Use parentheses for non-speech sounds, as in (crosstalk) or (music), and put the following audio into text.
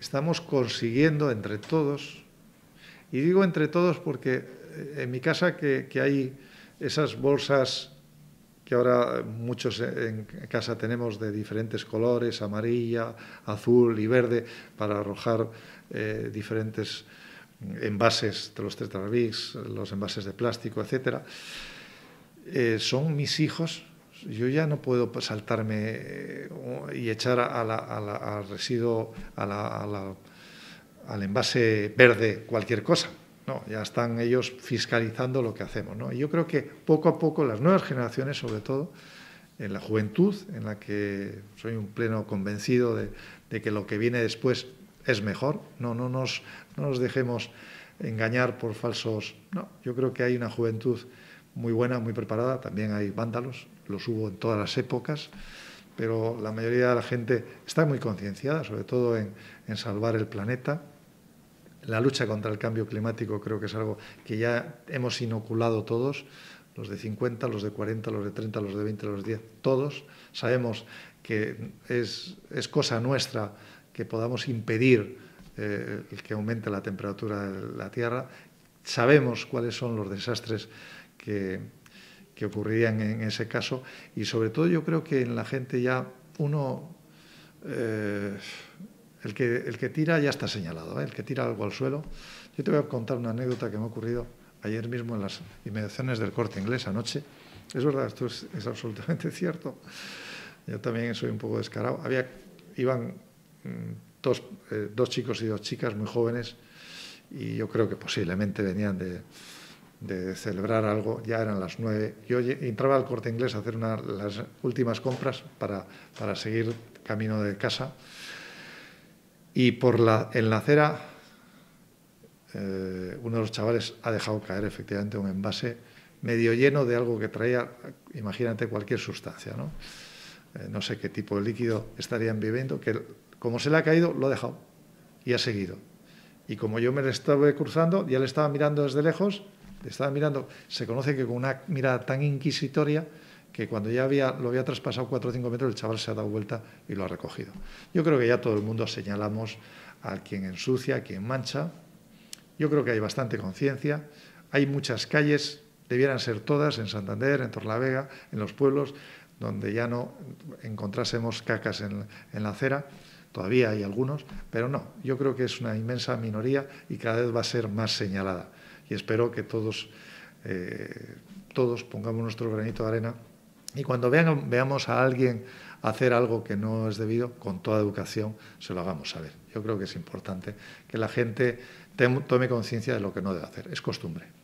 estamos consiguiendo entre todos, y digo entre todos porque eh, en mi casa que, hay esas bolsas que ahora muchos en casa tenemos de diferentes colores, amarilla, azul y verde, para arrojar eh, diferentes envases de los Tetrabics, los envases de plástico, etc. Eh, son mis hijos, yo ya no puedo saltarme y echar al residuo, al envase verde cualquier cosa. No, ya están ellos fiscalizando lo que hacemos. ¿no? Y yo creo que poco a poco las nuevas generaciones, sobre todo en la juventud, en la que soy un pleno convencido de, que lo que viene después es mejor, no, no, nos, no nos dejemos engañar por falsos... No, yo creo que hay una juventud muy buena, muy preparada, también hay vándalos, los hubo en todas las épocas pero la mayoría de la gente está muy concienciada, sobre todo en, salvar el planeta. La lucha contra el cambio climático creo que es algo que ya hemos inoculado todos, los de 50, los de 40, los de 30, los de 20, los de 10, todos. Sabemos que es, es cosa nuestra que podamos impedir eh, que aumente la temperatura de la Tierra. Sabemos cuáles son los desastres que, que ocurrirían en ese caso y sobre todo yo creo que en la gente ya uno eh, el, que, el que tira ya está señalado, ¿eh? el que tira algo al suelo. Yo te voy a contar una anécdota que me ha ocurrido ayer mismo en las inmediaciones del corte inglés anoche. Es verdad, esto es, absolutamente (laughs) cierto. Yo también soy un poco descarado. Había, iban mm, eh, dos chicos y dos chicas muy jóvenes y yo creo que posiblemente venían de, de celebrar algo, ya eran las nueve. Yo entraba al corte inglés a hacer una, las últimas compras para, para seguir camino de casa. Y por la, en la acera, eh, uno de los chavales ha dejado caer efectivamente un envase medio lleno de algo que traía, imagínate, cualquier sustancia, ¿no? Eh, no sé qué tipo de líquido estarían viviendo... que como se le ha caído, lo ha dejado y ha seguido. Y como yo me le estaba cruzando, ya le estaba mirando desde lejos estaba mirando, se conoce que con una mirada tan inquisitoria que cuando ya había, lo había traspasado 4 o 5 metros, el chaval se ha dado vuelta y lo ha recogido. Yo creo que ya todo el mundo señalamos a quien ensucia, a quien mancha. Yo creo que hay bastante conciencia. Hay muchas calles, debieran ser todas, en Santander, en Torlavega, en los pueblos, donde ya no encontrásemos cacas en la acera. Todavía hay algunos, pero no. Yo creo que es una inmensa minoría y cada vez va a ser más señalada y espero que todos, eh, todos pongamos nuestro granito de arena y cuando vean, veamos a alguien hacer algo que no es debido, con toda educación se lo hagamos saber. Yo creo que es importante que la gente tome conciencia de lo que no debe hacer. Es costumbre.